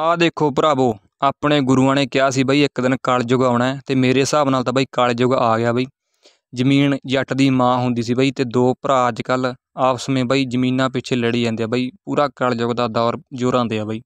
ਆ ਦੇਖੋ ਭਰਾਵੋ ਆਪਣੇ ਗੁਰੂਆਂ ਨੇ ਕਿਹਾ ਸੀ ਬਈ ਇੱਕ ਦਿਨ ਕਾਲ ਯੁਗ ਆਉਣਾ ਤੇ ਮੇਰੇ ਹਿਸਾਬ ਨਾਲ ਤਾਂ ਬਈ ਕਾਲ ਯੁਗ ਆ ਗਿਆ ਬਈ ਜ਼ਮੀਨ ਜੱਟ ਦੀ ਮਾਂ ਹੁੰਦੀ ਸੀ ਬਈ ਤੇ ਦੋ ਭਰਾ ਅੱਜ ਕੱਲ ਆਪਸ ਵਿੱਚ ਬਈ ਜ਼ਮੀਨਾਂ ਪਿੱਛੇ ਲੜੀ ਜਾਂਦੇ ਆ ਬਈ ਪੂਰਾ ਕਾਲ ਯੁਗ ਦਾ ਦੌਰ ਜੋਰਾਂ ਦੇ ਆ ਬਈ